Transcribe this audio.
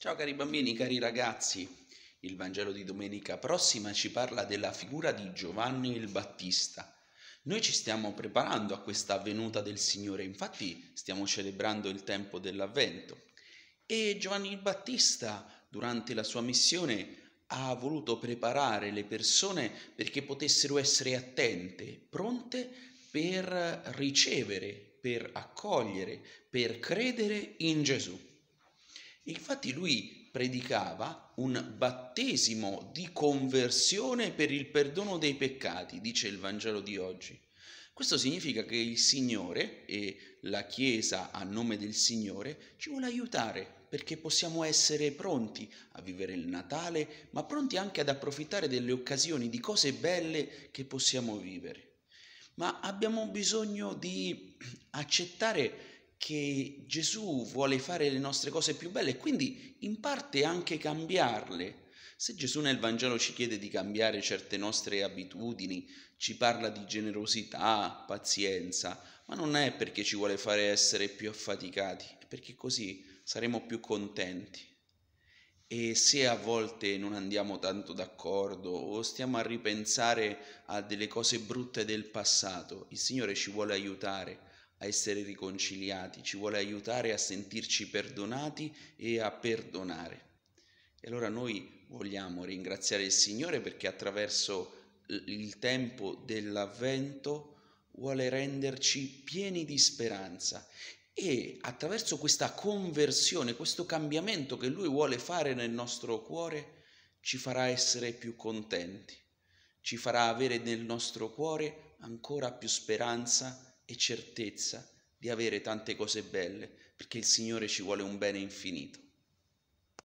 Ciao cari bambini, cari ragazzi. Il Vangelo di domenica prossima ci parla della figura di Giovanni il Battista. Noi ci stiamo preparando a questa venuta del Signore, infatti stiamo celebrando il tempo dell'avvento. E Giovanni il Battista, durante la sua missione, ha voluto preparare le persone perché potessero essere attente, pronte per ricevere, per accogliere, per credere in Gesù. Infatti lui predicava un battesimo di conversione per il perdono dei peccati, dice il Vangelo di oggi. Questo significa che il Signore e la Chiesa a nome del Signore ci vuole aiutare perché possiamo essere pronti a vivere il Natale, ma pronti anche ad approfittare delle occasioni, di cose belle che possiamo vivere. Ma abbiamo bisogno di accettare che Gesù vuole fare le nostre cose più belle e quindi in parte anche cambiarle. Se Gesù nel Vangelo ci chiede di cambiare certe nostre abitudini, ci parla di generosità, pazienza, ma non è perché ci vuole fare essere più affaticati, è perché così saremo più contenti. E se a volte non andiamo tanto d'accordo o stiamo a ripensare a delle cose brutte del passato, il Signore ci vuole aiutare a essere riconciliati, ci vuole aiutare a sentirci perdonati e a perdonare. E allora noi vogliamo ringraziare il Signore perché attraverso il tempo dell'avvento vuole renderci pieni di speranza e attraverso questa conversione, questo cambiamento che Lui vuole fare nel nostro cuore, ci farà essere più contenti, ci farà avere nel nostro cuore ancora più speranza e certezza di avere tante cose belle, perché il Signore ci vuole un bene infinito.